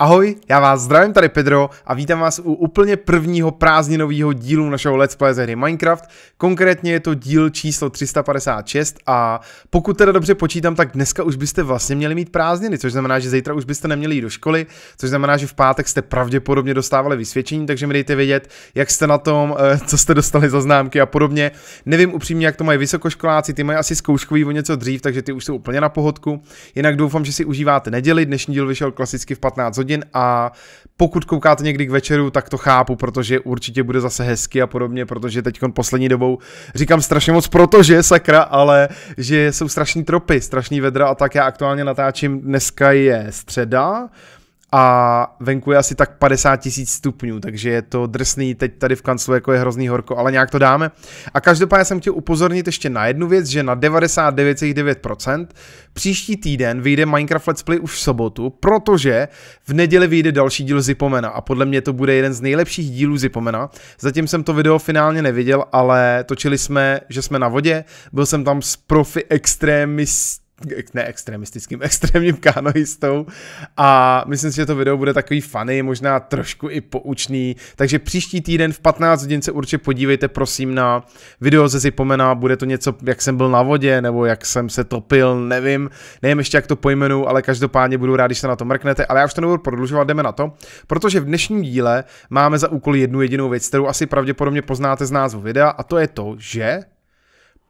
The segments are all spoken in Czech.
Ahoj, já vás zdravím, tady Pedro a vítám vás u úplně prvního prázdninového dílu našeho Let's Play ze hry Minecraft. Konkrétně je to díl číslo 356 a pokud teda dobře počítám, tak dneska už byste vlastně měli mít prázdniny, což znamená, že zítra už byste neměli jít do školy, což znamená, že v pátek jste pravděpodobně dostávali vysvědčení, takže mi dejte vědět, jak jste na tom, eh, co jste dostali za známky a podobně. Nevím upřímně, jak to mají vysokoškoláci, ty mají asi zkouškový o něco dřív, takže ty už jsou úplně na pohodku. Jinak doufám, že si užíváte neděli, dnešní díl vyšel klasicky v 15 hodin hodin a pokud koukáte někdy k večeru, tak to chápu, protože určitě bude zase hezky a podobně, protože teď poslední dobou říkám strašně moc, protože sakra, ale že jsou strašní tropy, strašný vedra a tak já aktuálně natáčím, dneska je středa, a venku je asi tak 50 tisíc stupňů, takže je to drsný, teď tady v kanclu jako je hrozný horko, ale nějak to dáme. A každopádně jsem chtěl upozornit ještě na jednu věc, že na 99,9% příští týden vyjde Minecraft Let's Play už v sobotu, protože v neděli vyjde další díl Zipomena a podle mě to bude jeden z nejlepších dílů Zipomena. Zatím jsem to video finálně neviděl, ale točili jsme, že jsme na vodě, byl jsem tam s profi extrémist ne extremistickým, extrémním kanoistou a myslím si, že to video bude takový funny, možná trošku i poučný, takže příští týden v 15 hodin se určitě podívejte prosím na video ze Zipomena, bude to něco, jak jsem byl na vodě, nebo jak jsem se topil, nevím, nevím ještě jak to pojmenu, ale každopádně budu rád, když se na to mrknete, ale já už to nebudu prodlužovat, jdeme na to, protože v dnešním díle máme za úkol jednu jedinou věc, kterou asi pravděpodobně poznáte z názvu videa a to je to, že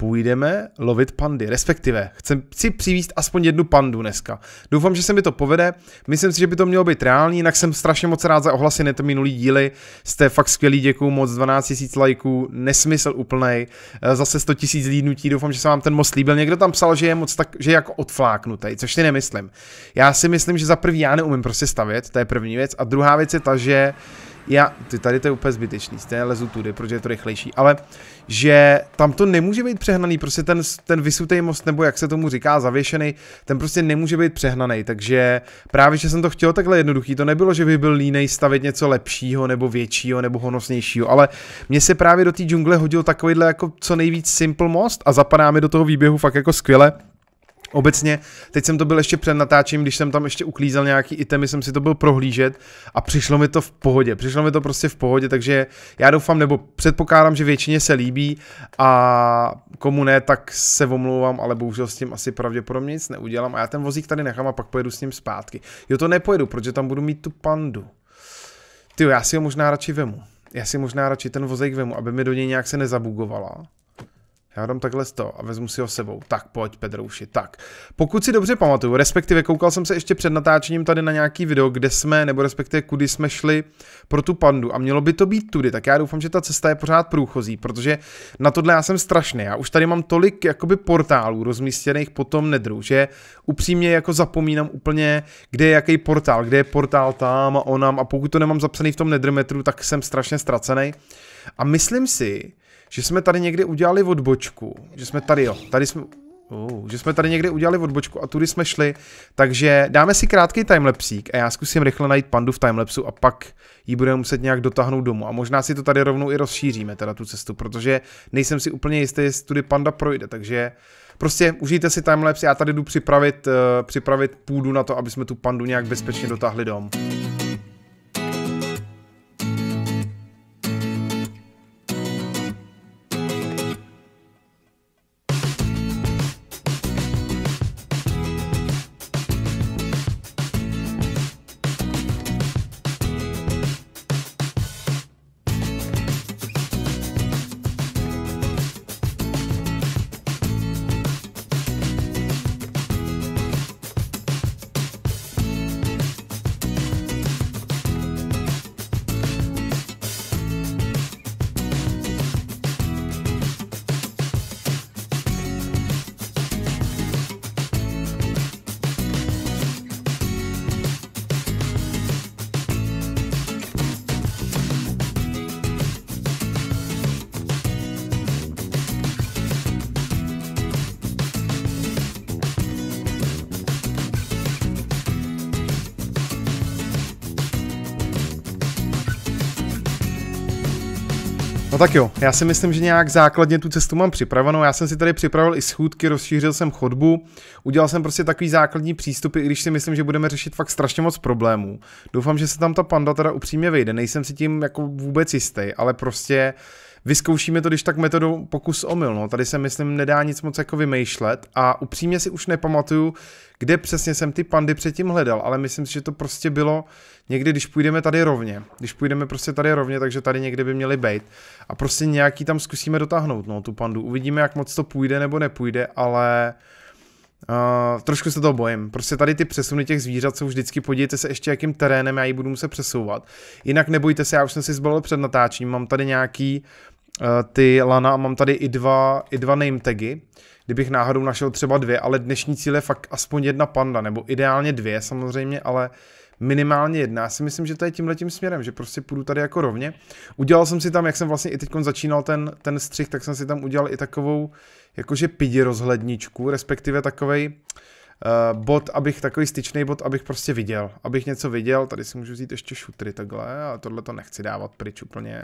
půjdeme lovit pandy, respektive chcem si přivíst aspoň jednu pandu dneska. Doufám, že se mi to povede, myslím si, že by to mělo být reální, jinak jsem strašně moc rád za ohlasy na minulý díly, jste fakt skvělý, děkuju moc, 12 000 lajků, nesmysl úplnej, eh, zase 100 000 lídnutí, doufám, že se vám ten most líbil, někdo tam psal, že je moc tak, že je jako odfláknutý, což si nemyslím. Já si myslím, že za první já neumím prostě stavět, to je první věc, a druhá věc je ta, že já, ty tady to je úplně zbytečný, stejně lezu tudy, protože je to rychlejší, ale že tam to nemůže být přehnaný, prostě ten, ten vysutý most, nebo jak se tomu říká, zavěšený, ten prostě nemůže být přehnaný, takže právě, že jsem to chtěl takhle jednoduchý, to nebylo, že by byl línej stavět něco lepšího, nebo většího, nebo honosnějšího, ale mně se právě do té džungle hodil takovýhle jako co nejvíc simple most a zapadá mi do toho výběhu fakt jako skvěle. Obecně, teď jsem to byl ještě před natáčením, když jsem tam ještě uklízel nějaký itemy, jsem si to byl prohlížet a přišlo mi to v pohodě, přišlo mi to prostě v pohodě, takže já doufám, nebo předpokládám, že většině se líbí a komu ne, tak se omlouvám, ale bohužel s tím asi pravděpodobně nic neudělám a já ten vozík tady nechám a pak pojedu s ním zpátky. Jo, to nepojedu, protože tam budu mít tu pandu. Ty, já si ho možná radši vemu. Já si možná radši ten vozík vemu, aby mi do něj nějak se nezabugovala já dám takhle to a vezmu si ho sebou. Tak pojď, Pedrouši, tak. Pokud si dobře pamatuju, respektive koukal jsem se ještě před natáčením tady na nějaký video, kde jsme, nebo respektive kudy jsme šli pro tu pandu a mělo by to být tudy, tak já doufám, že ta cesta je pořád průchozí, protože na tohle já jsem strašný. Já už tady mám tolik jakoby portálů rozmístěných po tom nedru, že upřímně jako zapomínám úplně, kde je jaký portál, kde je portál tam a onam a pokud to nemám zapsaný v tom nedrmetru, tak jsem strašně ztracený. A myslím si, že jsme tady někdy udělali odbočku, že jsme tady, jo, tady jsme, uh, že jsme tady někdy udělali odbočku a tudy jsme šli, takže dáme si krátký timelapsík a já zkusím rychle najít pandu v timelapsu a pak ji budeme muset nějak dotáhnout domů a možná si to tady rovnou i rozšíříme, teda tu cestu, protože nejsem si úplně jistý, jestli tudy panda projde, takže prostě užijte si timelapse, já tady jdu připravit, uh, připravit půdu na to, aby jsme tu pandu nějak bezpečně dotáhli domů. No tak jo, já si myslím, že nějak základně tu cestu mám připravenou. Já jsem si tady připravil i schůdky, rozšířil jsem chodbu, udělal jsem prostě takový základní přístup, i když si myslím, že budeme řešit fakt strašně moc problémů. Doufám, že se tam ta panda teda upřímně vejde, nejsem si tím jako vůbec jistý, ale prostě uh, vyzkoušíme to, když tak metodou pokus omyl. No. Tady se, myslím, nedá nic moc jako vymýšlet a upřímně si už nepamatuju, kde přesně jsem ty pandy předtím hledal, ale myslím si, že to prostě bylo někdy, když půjdeme tady rovně. Když půjdeme prostě tady rovně, takže tady někde by měly být. A prostě nějaký tam zkusíme dotáhnout, no, tu pandu. Uvidíme, jak moc to půjde nebo nepůjde, ale... Uh, trošku se toho bojím. Prostě tady ty přesuny těch zvířat jsou vždycky, podívejte se ještě, jakým terénem já ji budu muset přesouvat. Jinak nebojte se, já už jsem si zbalil před natáčením, mám tady nějaký uh, ty lana a mám tady i dva, i dva name tagy, kdybych náhodou našel třeba dvě, ale dnešní cíl je fakt aspoň jedna panda, nebo ideálně dvě samozřejmě, ale minimálně jedna. Já si myslím, že to je tímhle tím směrem, že prostě půjdu tady jako rovně. Udělal jsem si tam, jak jsem vlastně i teď začínal ten, ten střih, tak jsem si tam udělal i takovou jakože pidi rozhledničku, respektive takovej uh, bod, abych takový styčný bod, abych prostě viděl. Abych něco viděl, tady si můžu vzít ještě šutry takhle, a tohle to nechci dávat pryč úplně.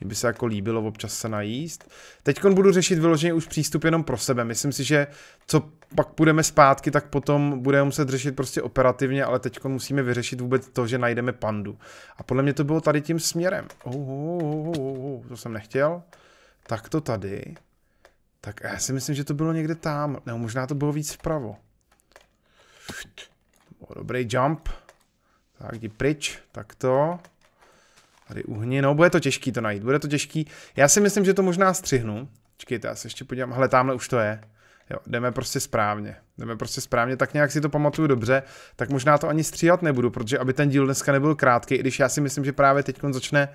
Mně by se jako líbilo občas se najíst. Teď budu řešit vyloženě už přístup jenom pro sebe. Myslím si, že co pak půjdeme zpátky, tak potom budeme muset řešit prostě operativně, ale teď musíme vyřešit vůbec to, že najdeme pandu. A podle mě to bylo tady tím směrem. Oh, oh, oh, oh, oh, to jsem nechtěl. Tak to tady. Tak já si myslím, že to bylo někde tam. Nebo možná to bylo víc vpravo. O, dobrý jump. Tak, jdi pryč. Tak to. Tady uhni. No, bude to těžký to najít. Bude to těžký. Já si myslím, že to možná střihnu. Čekejte, já se ještě podívám. Hele, tamhle už to je. Jo, jdeme prostě správně. Jdeme prostě správně, tak nějak si to pamatuju dobře, tak možná to ani stříhat nebudu, protože aby ten díl dneska nebyl krátký, i když já si myslím, že právě teď začne uh,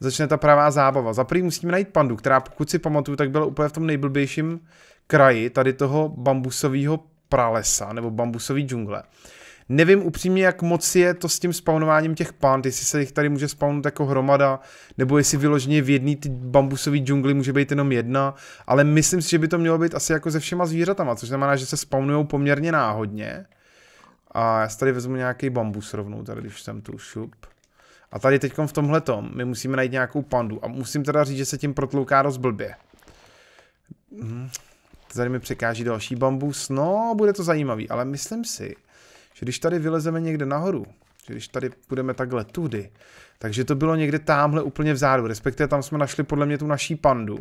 začne ta pravá zábava. Za prvý musíme najít pandu, která pokud si pamatuju, tak byla úplně v tom nejblbějším kraji tady toho bambusového pralesa nebo bambusový džungle. Nevím upřímně, jak moc je to s tím spawnováním těch pand, jestli se jich tady může spawnout jako hromada, nebo jestli vyloženě v jedné bambusové džungli může být jenom jedna, ale myslím si, že by to mělo být asi jako se všema zvířatama, což znamená, že se spawnují poměrně náhodně. A já si tady vezmu nějaký bambus rovnou, tady když jsem tu šup. A tady teď v tomhle tom my musíme najít nějakou pandu. A musím teda říct, že se tím protlouká dost blbě. Hmm. Tady mi překáží další bambus. No, bude to zajímavý, ale myslím si, že když tady vylezeme někde nahoru, že když tady půjdeme takhle tudy, takže to bylo někde tamhle úplně vzadu, respektive tam jsme našli podle mě tu naší pandu.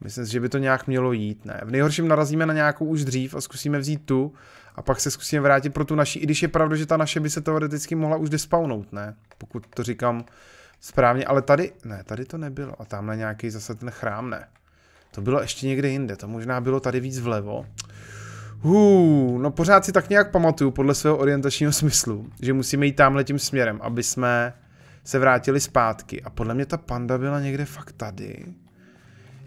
Myslím si, že by to nějak mělo jít, ne? V nejhorším narazíme na nějakou už dřív a zkusíme vzít tu a pak se zkusíme vrátit pro tu naši, i když je pravda, že ta naše by se teoreticky mohla už despawnout, ne? Pokud to říkám správně, ale tady, ne, tady to nebylo a tamhle nějaký zase ten chrám, ne. To bylo ještě někde jinde, to možná bylo tady víc vlevo. Hů, no pořád si tak nějak pamatuju podle svého orientačního smyslu, že musíme jít tamhle tím směrem, aby jsme se vrátili zpátky. A podle mě ta panda byla někde fakt tady.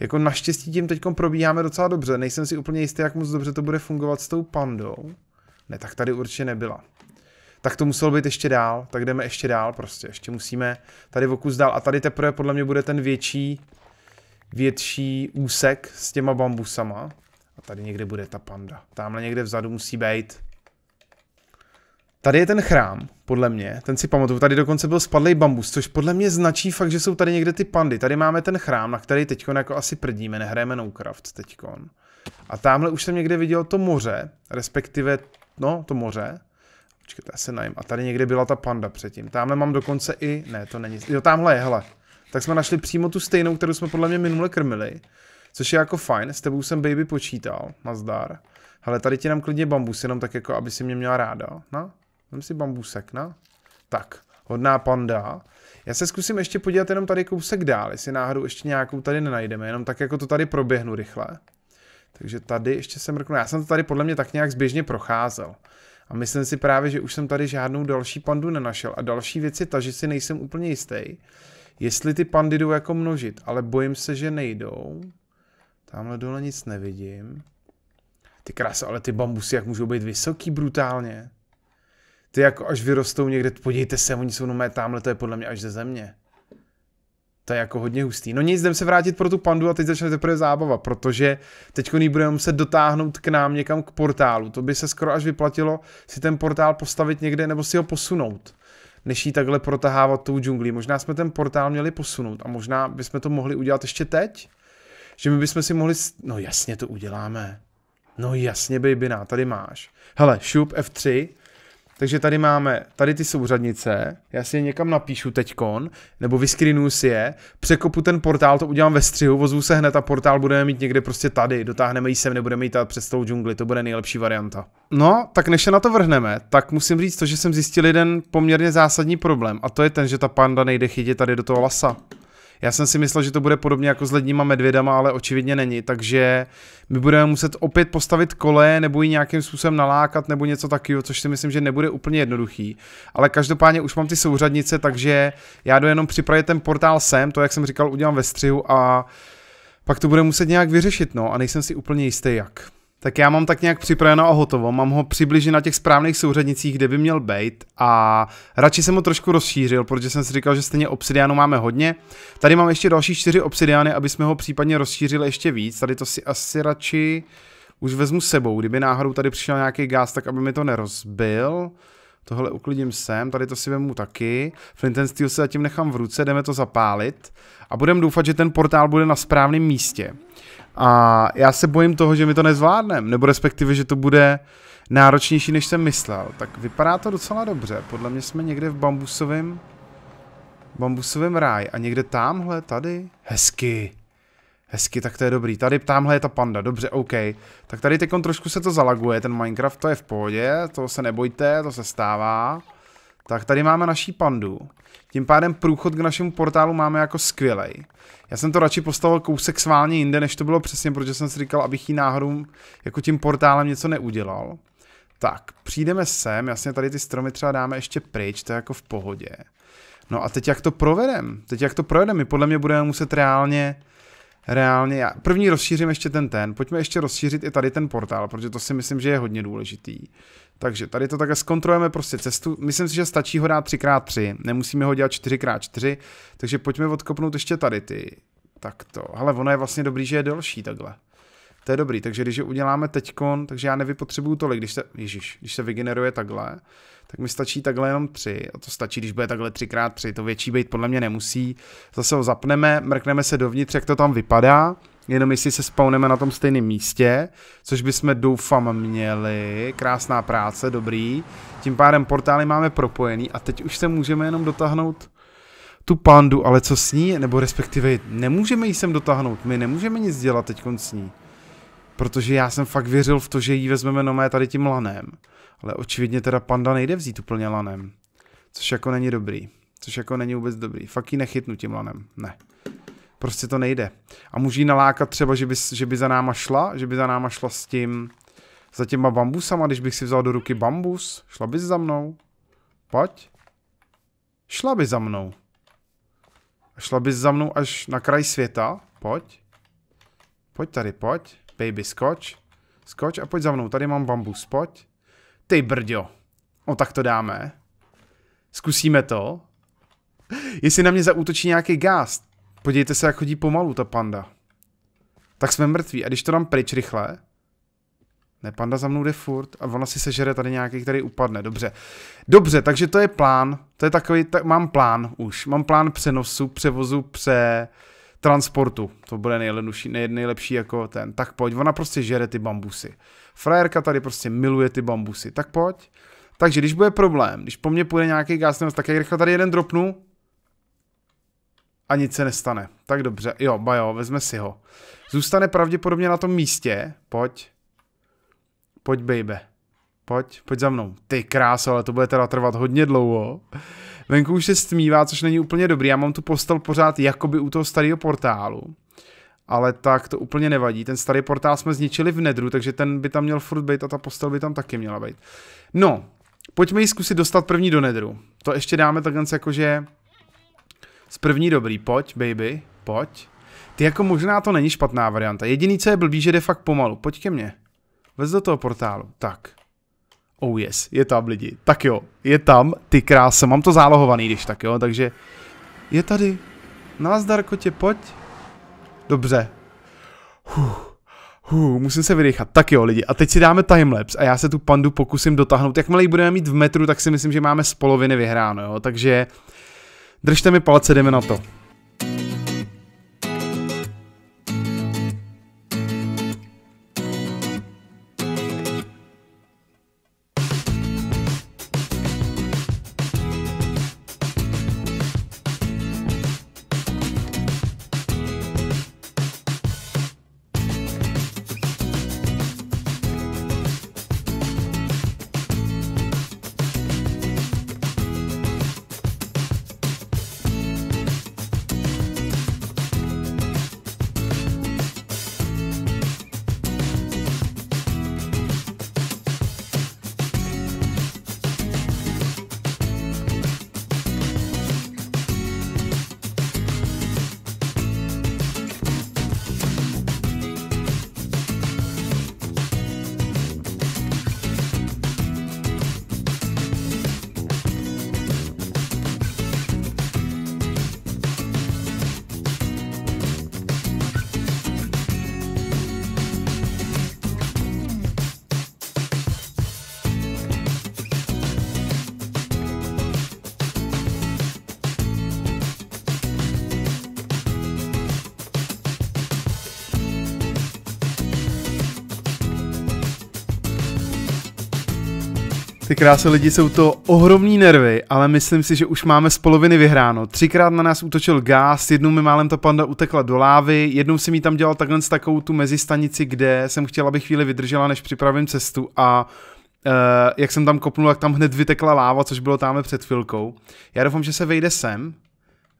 Jako naštěstí tím teď probíháme docela dobře. Nejsem si úplně jistý, jak moc dobře to bude fungovat s tou pandou. Ne, tak tady určitě nebyla. Tak to muselo být ještě dál, tak jdeme ještě dál prostě. Ještě musíme tady v okus dál. A tady teprve podle mě bude ten větší, větší úsek s těma bambusama. A tady někde bude ta panda. Tamhle někde vzadu musí být. Tady je ten chrám podle mě. Ten si pamatuju, tady dokonce byl spadlý bambus, což podle mě značí fakt, že jsou tady někde ty pandy. Tady máme ten chrám, na který teď jako asi prdíme, nehrajeme no craft teďkon. A tamhle už jsem někde viděl to moře, respektive, no, to moře. Počkejte, já se najím. A tady někde byla ta panda předtím. Tamhle mám dokonce i, ne, to není, jo, tamhle je, hele. Tak jsme našli přímo tu stejnou, kterou jsme podle mě minule krmili. Což je jako fajn, s tebou jsem baby počítal, nazdar. Hele, tady ti nám klidně bambus, jenom tak jako, aby si mě měla ráda, no. Vem si bambusek, na? No. Tak, hodná panda. Já se zkusím ještě podívat jenom tady kousek dál, jestli náhodou ještě nějakou tady nenajdeme, jenom tak jako to tady proběhnu rychle. Takže tady ještě jsem mrknu, já jsem to tady podle mě tak nějak zběžně procházel. A myslím si právě, že už jsem tady žádnou další pandu nenašel. A další věc je ta, že si nejsem úplně jistý, jestli ty pandy jdou jako množit, ale bojím se, že nejdou. Tamhle dole nic nevidím. Ty krásy, ale ty bambusy jak můžou být vysoký brutálně. Ty jako až vyrostou někde, podívejte se, oni jsou nomé tamhle, to je podle mě až ze země. To je jako hodně hustý. No nic, jdem se vrátit pro tu pandu a teď začne teprve zábava, protože teď ji budeme muset dotáhnout k nám někam k portálu. To by se skoro až vyplatilo si ten portál postavit někde nebo si ho posunout než ji takhle protahávat tou džunglí. Možná jsme ten portál měli posunout a možná bychom to mohli udělat ještě teď, že my bychom si mohli... No jasně to uděláme. No jasně, babyna, tady máš. Hele, šup F3, takže tady máme, tady ty souřadnice, já si je někam napíšu teďkon, nebo vyskrinu si je, překopu ten portál, to udělám ve střihu, vozu se hned a portál budeme mít někde prostě tady, dotáhneme ji sem, nebudeme jít přes tou džungli, to bude nejlepší varianta. No, tak než se na to vrhneme, tak musím říct to, že jsem zjistil jeden poměrně zásadní problém a to je ten, že ta panda nejde chytit tady do toho lasa. Já jsem si myslel, že to bude podobně jako s ledníma medvědama, ale očividně není, takže my budeme muset opět postavit kole nebo ji nějakým způsobem nalákat nebo něco takového, což si myslím, že nebude úplně jednoduchý. Ale každopádně už mám ty souřadnice, takže já jdu jenom připravit ten portál sem, to jak jsem říkal, udělám ve střihu a pak to bude muset nějak vyřešit, no a nejsem si úplně jistý jak tak já mám tak nějak připraveno a hotovo. Mám ho přibližně na těch správných souřadnicích, kde by měl být a radši jsem ho trošku rozšířil, protože jsem si říkal, že stejně obsidianu máme hodně. Tady mám ještě další čtyři obsidiany, aby jsme ho případně rozšířili ještě víc. Tady to si asi radši už vezmu sebou, kdyby náhodou tady přišel nějaký gáz, tak aby mi to nerozbil. Tohle uklidím sem, tady to si vemu taky. Flint and Steel se zatím nechám v ruce, jdeme to zapálit. A budem doufat, že ten portál bude na správném místě. A já se bojím toho, že mi to nezvládnem, nebo respektive, že to bude náročnější, než jsem myslel. Tak vypadá to docela dobře. Podle mě jsme někde v bambusovém bambusovém ráji a někde tamhle, tady. Hezky. Hezky, tak to je dobrý. Tady tamhle je ta panda, dobře, OK. Tak tady teď trošku se to zalaguje, ten Minecraft, to je v pohodě, to se nebojte, to se stává. Tak tady máme naší pandu. Tím pádem průchod k našemu portálu máme jako skvělej. Já jsem to radši postavil kousek sválně jinde, než to bylo přesně, protože jsem si říkal, abych jí náhodou jako tím portálem něco neudělal. Tak, přijdeme sem, jasně tady ty stromy třeba dáme ještě pryč, to je jako v pohodě. No a teď jak to provedem? Teď jak to provedem? My podle mě budeme muset reálně, reálně, já první rozšířím ještě ten ten, pojďme ještě rozšířit i tady ten portál, protože to si myslím, že je hodně důležitý. Takže tady to takhle zkontrolujeme prostě cestu. Myslím si, že stačí ho dát 3x3, nemusíme ho dělat 4x4, takže pojďme odkopnout ještě tady ty. Tak to, ale ono je vlastně dobrý, že je delší takhle. To je dobrý, takže když je uděláme teďkon, takže já nevypotřebuju tolik, když se, ježiš, když se vygeneruje takhle, tak mi stačí takhle jenom tři. A to stačí, když bude takhle 3x3, to větší být podle mě nemusí. Zase ho zapneme, mrkneme se dovnitř, jak to tam vypadá jenom jestli se spawneme na tom stejném místě, což bychom doufám měli, krásná práce, dobrý, tím pádem portály máme propojený a teď už se můžeme jenom dotáhnout tu pandu, ale co s ní, nebo respektive nemůžeme jí sem dotáhnout, my nemůžeme nic dělat teď s ní, protože já jsem fakt věřil v to, že ji vezmeme nomé tady tím lanem, ale očividně teda panda nejde vzít úplně lanem, což jako není dobrý, což jako není vůbec dobrý, fakt ji nechytnu tím lanem, ne. Prostě to nejde. A může jí nalákat třeba, že by, že by za náma šla, že by za náma šla s tím, za těma bambusama, když bych si vzal do ruky bambus, šla bys za mnou? Pojď. Šla by za mnou. A šla bys za mnou až na kraj světa? Pojď. Pojď tady, pojď. Baby, skoč. Skoč a pojď za mnou, tady mám bambus, pojď. Ty brďo. O, no tak to dáme. Zkusíme to. Jestli na mě zaútočí nějaký gást, Podívejte se, jak chodí pomalu ta panda. Tak jsme mrtví. A když to dám pryč rychle... Ne, panda za mnou jde furt a ona si sežere tady nějaký, který upadne. Dobře. Dobře, takže to je plán. To je takový, tak mám plán už. Mám plán přenosu, převozu, pře transportu. To bude nejlepší, nej, nejlepší jako ten. Tak pojď, ona prostě žere ty bambusy. Frajerka tady prostě miluje ty bambusy. Tak pojď. Takže když bude problém, když po mně půjde nějaký gas, tak jak rychle tady jeden dropnu, a nic se nestane. Tak dobře, jo, bajo, vezme si ho. Zůstane pravděpodobně na tom místě, pojď. Pojď, baby. Pojď, pojď za mnou. Ty krása, ale to bude teda trvat hodně dlouho. Venku už se stmívá, což není úplně dobrý. Já mám tu postel pořád jakoby u toho starého portálu. Ale tak to úplně nevadí. Ten starý portál jsme zničili v nedru, takže ten by tam měl furt být a ta postel by tam taky měla být. No, pojďme ji zkusit dostat první do nedru. To ještě dáme takhle jakože z první dobrý, pojď, baby, pojď. Ty jako možná to není špatná varianta. Jediný, co je blbý, že jde fakt pomalu. Pojď ke mně. Vez do toho portálu. Tak. Oh yes, je tam lidi. Tak jo, je tam, ty krása, mám to zálohovaný, když tak jo, takže je tady. Nazdar, kotě, pojď. Dobře. Huh. Huh, musím se vydechat. Tak jo lidi, a teď si dáme timelapse a já se tu pandu pokusím dotáhnout. Jakmile ji budeme mít v metru, tak si myslím, že máme z poloviny vyhráno, jo, takže Držte mi palce, jdeme na to. Ty krásy lidi jsou to ohromní nervy, ale myslím si, že už máme z poloviny vyhráno. Třikrát na nás útočil gás, jednou mi málem ta panda utekla do lávy, jednou si mi tam dělal takhle s takovou tu mezistanici, kde jsem chtěla, aby chvíli vydržela, než připravím cestu a Uh, jak jsem tam kopnul, tak tam hned vytekla láva, což bylo tam před chvilkou. Já doufám, že se vejde sem,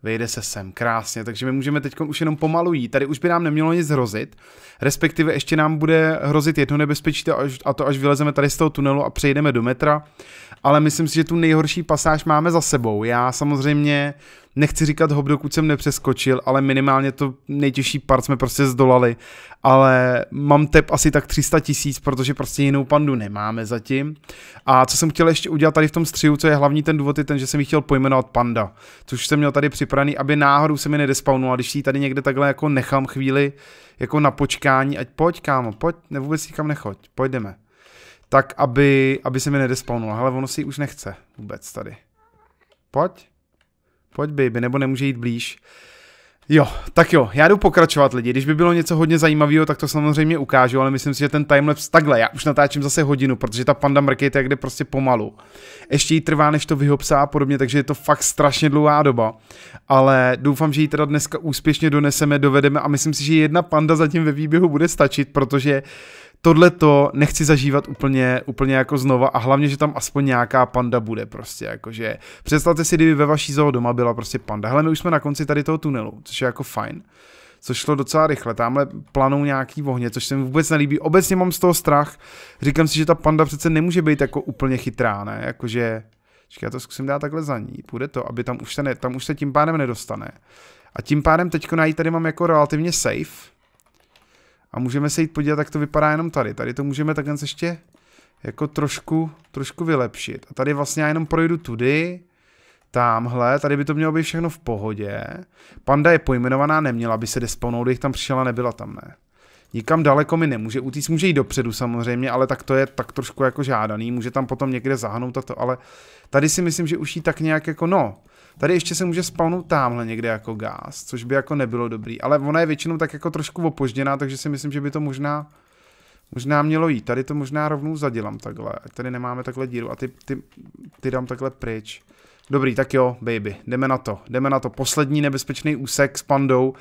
Vejde se sem, krásně, takže my můžeme teď už jenom pomalu jít. Tady už by nám nemělo nic hrozit, respektive ještě nám bude hrozit jedno nebezpečí, a to až vylezeme tady z toho tunelu a přejdeme do metra ale myslím si, že tu nejhorší pasáž máme za sebou. Já samozřejmě nechci říkat hop, dokud jsem nepřeskočil, ale minimálně to nejtěžší part jsme prostě zdolali, ale mám tep asi tak 300 tisíc, protože prostě jinou pandu nemáme zatím. A co jsem chtěl ještě udělat tady v tom střihu, co je hlavní ten důvod, je ten, že jsem ji chtěl pojmenovat panda, což jsem měl tady připravený, aby náhodou se mi nedespawnula, když ji tady někde takhle jako nechám chvíli jako na počkání, ať pojď kámo, pojď, ne vůbec nikam nechoď, pojdeme tak aby, aby se mi nedespawnul. Hele, ono si už nechce vůbec tady. Pojď. Pojď, baby, nebo nemůže jít blíž. Jo, tak jo, já jdu pokračovat lidi, když by bylo něco hodně zajímavého, tak to samozřejmě ukážu, ale myslím si, že ten timelapse takhle, já už natáčím zase hodinu, protože ta panda mrkejte jde prostě pomalu. Ještě jí trvá, než to vyhopsá a podobně, takže je to fakt strašně dlouhá doba. Ale doufám, že ji teda dneska úspěšně doneseme, dovedeme a myslím si, že jedna panda zatím ve výběhu bude stačit, protože uh, tohle to nechci zažívat úplně, úplně jako znova a hlavně, že tam aspoň nějaká panda bude prostě, jakože představte si, kdyby ve vaší zoo doma byla prostě panda. Hele, my už jsme na konci tady toho tunelu, což je jako fajn což šlo docela rychle. Tamhle planou nějaký ohně, což se mi vůbec nelíbí. Obecně mám z toho strach. Říkám si, že ta panda přece nemůže být jako úplně chytrá, ne? Jakože, já to zkusím dát takhle za ní. Půjde to, aby tam už se, ne, tam už se tím pádem nedostane. A tím pádem teďko najít tady mám jako relativně safe. A můžeme se jít podívat, jak to vypadá jenom tady. Tady to můžeme takhle ještě jako trošku, trošku vylepšit. A tady vlastně já jenom projdu tudy, tamhle, tady by to mělo být všechno v pohodě. Panda je pojmenovaná, neměla by se despawnout, když tam přišla, nebyla tam, ne. Nikam daleko mi nemůže utíct, může jít dopředu samozřejmě, ale tak to je tak trošku jako žádaný, může tam potom někde zahnout a to, ale tady si myslím, že už jí tak nějak jako no, Tady ještě se může spawnout tamhle někde jako gáz, což by jako nebylo dobrý, ale ona je většinou tak jako trošku opožděná, takže si myslím, že by to možná možná mělo jít. Tady to možná rovnou zadělám takhle, ať tady nemáme takhle díru a ty, ty, ty dám takhle pryč. Dobrý, tak jo, baby, jdeme na to, jdeme na to. Poslední nebezpečný úsek s pandou.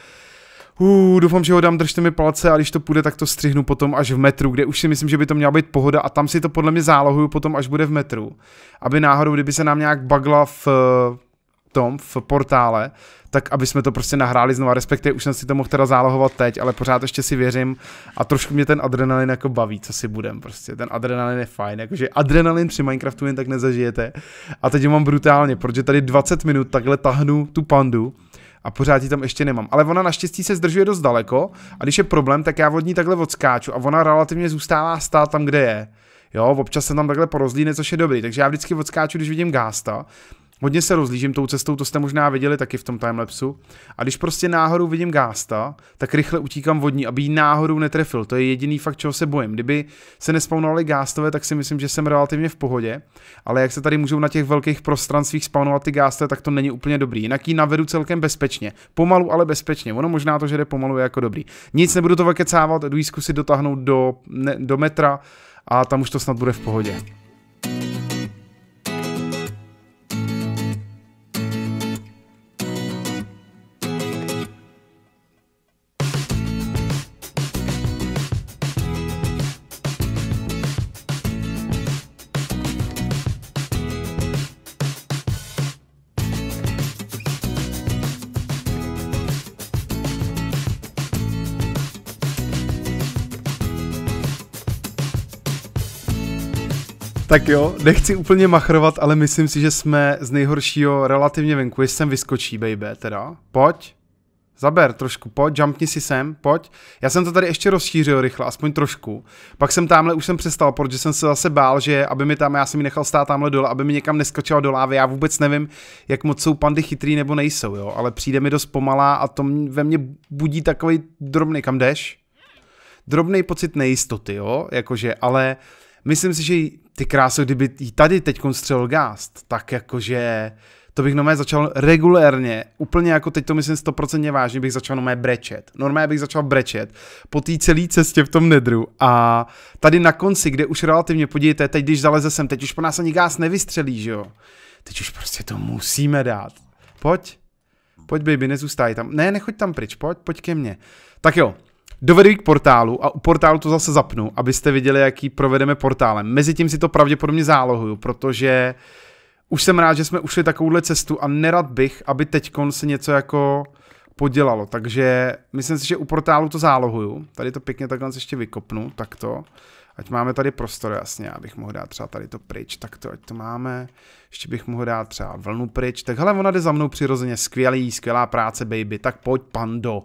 Uh, doufám, že ho dám, držte mi palce a když to půjde, tak to střihnu potom až v metru, kde už si myslím, že by to měla být pohoda a tam si to podle mě zálohuju potom, až bude v metru. Aby náhodou, kdyby se nám nějak bagla v tom v portále, tak aby jsme to prostě nahráli znova, respektive už jsem si to mohl teda zálohovat teď, ale pořád ještě si věřím a trošku mě ten adrenalin jako baví, co si budem prostě, ten adrenalin je fajn, jakože adrenalin při Minecraftu jen tak nezažijete a teď ho mám brutálně, protože tady 20 minut takhle tahnu tu pandu a pořád ji tam ještě nemám. Ale ona naštěstí se zdržuje dost daleko a když je problém, tak já od ní takhle odskáču a ona relativně zůstává stát tam, kde je. Jo, občas se tam takhle porozlíne, což je dobrý. Takže já vždycky odskáču, když vidím gásta Hodně se rozlížím tou cestou, to jste možná viděli taky v tom timelapsu. A když prostě náhodou vidím gásta, tak rychle utíkám vodní, aby ji náhodou netrefil. To je jediný fakt, čeho se bojím. Kdyby se nespawnovali gástové, tak si myslím, že jsem relativně v pohodě. Ale jak se tady můžou na těch velkých prostranstvích spawnovat ty gástové, tak to není úplně dobrý. Jinak ji navedu celkem bezpečně. Pomalu, ale bezpečně. Ono možná to, že jde pomalu, je jako dobrý. Nic nebudu to vykecávat, jdu ji zkusit dotáhnout do, ne, do metra a tam už to snad bude v pohodě. Tak jo, nechci úplně machrovat, ale myslím si, že jsme z nejhoršího relativně venku. Jestli sem vyskočí, baby, teda. Pojď. Zaber trošku, pojď, jumpni si sem, pojď. Já jsem to tady ještě rozšířil rychle, aspoň trošku. Pak jsem tamhle už jsem přestal, protože jsem se zase bál, že aby mi tam, já jsem ji nechal stát tamhle dole, aby mi někam neskočila do lávy. Já vůbec nevím, jak moc jsou pandy chytrý nebo nejsou, jo. Ale přijde mi dost pomalá a to ve mně budí takový drobný, kam jdeš? Drobný pocit nejistoty, jo, jakože, ale uh, myslím si, že ty krásy, kdyby jí tady teď střelil gást, tak jakože to bych normálně začal regulérně, úplně jako teď to myslím 100% vážně, bych začal normálně brečet. Normálně bych začal brečet po té celé cestě v tom nedru. A tady na konci, kde už relativně, podívejte, teď když zaleze sem, teď už po nás ani gás nevystřelí, že jo? Teď už prostě to musíme dát. Pojď. Pojď, baby, nezůstaj tam. Ne, nechoď tam pryč, pojď, pojď ke mně. Tak jo, dovedu k portálu a u portálu to zase zapnu, abyste viděli, jaký provedeme portálem. Mezitím si to pravděpodobně zálohuju, protože už jsem rád, že jsme ušli takovouhle cestu a nerad bych, aby teďkon se něco jako podělalo. Takže myslím si, že u portálu to zálohuju. Tady to pěkně takhle ještě vykopnu, takto. Ať máme tady prostor, jasně, abych mohl dát třeba tady to pryč, tak to ať to máme. Ještě bych mohl dát třeba vlnu pryč. Tak hele, ona jde za mnou přirozeně, skvělý, skvělá práce, baby. Tak pojď, pando.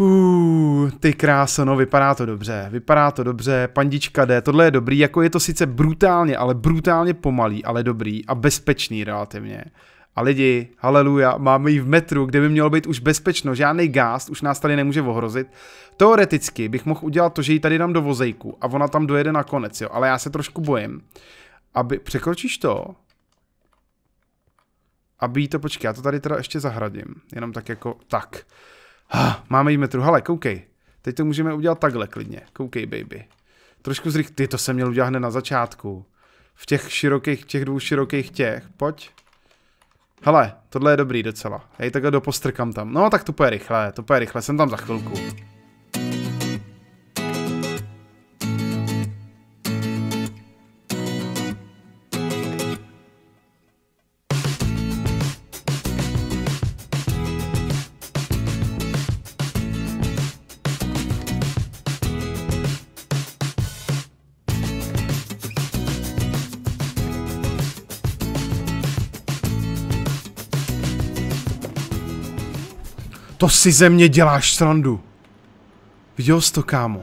Hů, ty krása, no vypadá to dobře, vypadá to dobře, pandička jde, tohle je dobrý, jako je to sice brutálně, ale brutálně pomalý, ale dobrý a bezpečný relativně. A lidi, haleluja, máme ji v metru, kde by mělo být už bezpečno, žádný gást už nás tady nemůže ohrozit. Teoreticky bych mohl udělat to, že ji tady dám do vozejku a ona tam dojede konec, jo, ale já se trošku bojím. Aby, překročíš to? Aby jí to, počkej, já to tady teda ještě zahradím, jenom tak jako, tak. Ha, máme jí metru. Hele, koukej. Teď to můžeme udělat takhle klidně. Koukej, baby. Trošku zrych... Ty, to jsem měl udělat hned na začátku. V těch širokých, těch dvou širokých těch. Pojď. Hele, tohle je dobrý docela. Já ji takhle dopostrkám tam. No, tak to půjde rychle, to půjde rychle, jsem tam za chvilku. To si ze mě děláš srandu. Viděl jsi to, kámo?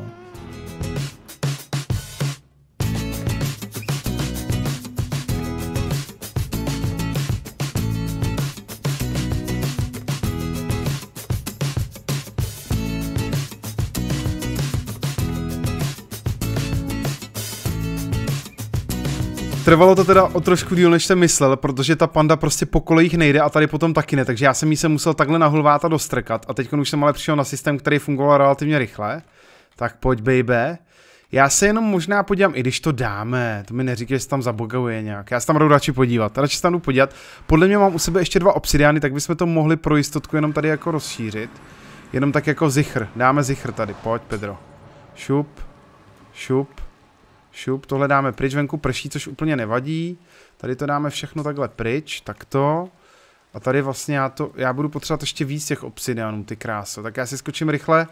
Trvalo to teda o trošku díl, než jsem myslel, protože ta panda prostě po kolejích nejde a tady potom taky ne, takže já jsem jí se musel takhle nahulvát a dostrkat a teď už jsem ale přišel na systém, který fungoval relativně rychle. Tak pojď baby. Já se jenom možná podívám, i když to dáme, to mi neříká, že se tam zaboguje nějak. Já se tam budu radši podívat, radši se tam jdu podívat. Podle mě mám u sebe ještě dva obsidiány, tak bychom to mohli pro jistotku jenom tady jako rozšířit. Jenom tak jako zichr, dáme zichr tady, pojď Pedro. Šup, šup, Šup, tohle dáme pryč, venku prší, což úplně nevadí. Tady to dáme všechno takhle pryč, takto. A tady vlastně já to, já budu potřebovat ještě víc těch obsidianů, ty krásy. Tak já si skočím rychle,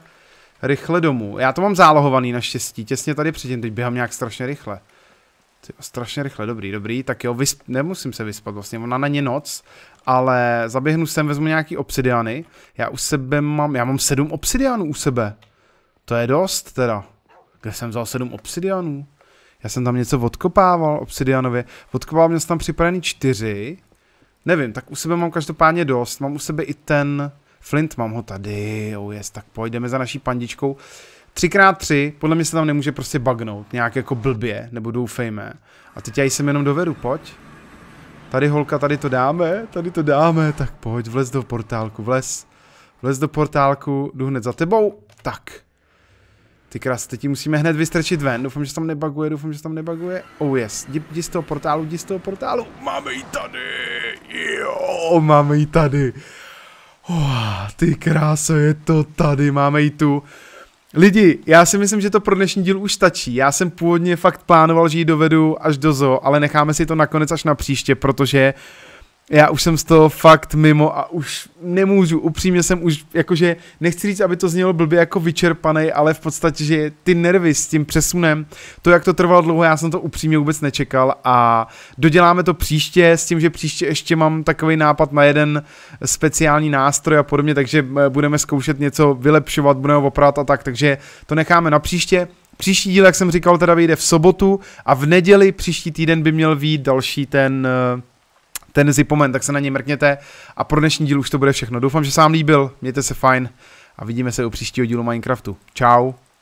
rychle domů. Já to mám zálohovaný naštěstí, těsně tady předtím, teď běhám nějak strašně rychle. Ty, strašně rychle, dobrý, dobrý, tak jo, vysp, nemusím se vyspat vlastně, ona na ně noc, ale zaběhnu sem, vezmu nějaký obsidiany, já u sebe mám, já mám sedm obsidianů u sebe, to je dost teda, kde jsem vzal sedm obsidianů? Já jsem tam něco odkopával obsidianově. Odkopával jsem tam připravený čtyři. Nevím, tak u sebe mám každopádně dost. Mám u sebe i ten Flint, mám ho tady. Oh yes, tak pojdeme za naší pandičkou. 3x3, podle mě se tam nemůže prostě bagnout, nějak jako blbě, nebo doufejme. A teď já jsem jenom dovedu, pojď. Tady holka, tady to dáme, tady to dáme, tak pojď, vlez do portálku, vlez. Vlez do portálku, jdu hned za tebou, tak. Ty krás, teď musíme hned vystrčit ven. Doufám, že se tam nebaguje, doufám, že se tam nebaguje. Oh yes, jdi, jdi z toho portálu, jdi z toho portálu. Máme ji tady! Jo, máme ji tady. Oh, ty kráso, je to tady, máme ji tu. Lidi, já si myslím, že to pro dnešní díl už stačí. Já jsem původně fakt plánoval, že ji dovedu až do zoo, ale necháme si to nakonec až na příště, protože uh, já už jsem z toho fakt mimo a už nemůžu, upřímně jsem už, jakože nechci říct, aby to znělo blbě jako vyčerpaný, ale v podstatě, že ty nervy s tím přesunem, to jak to trvalo dlouho, já jsem to upřímně vůbec nečekal a doděláme to příště s tím, že příště ještě mám takový nápad na jeden speciální nástroj a podobně, takže eh, budeme zkoušet něco vylepšovat, budeme opravovat a tak, takže to necháme na příště. Příští díl, jak jsem říkal, teda vyjde v sobotu a v neděli příští týden by měl být další ten eh, ten zipomen, tak se na něj mrkněte. A pro dnešní díl už to bude všechno. Doufám, že se vám líbil, mějte se fajn a vidíme se u příštího dílu Minecraftu. Ciao.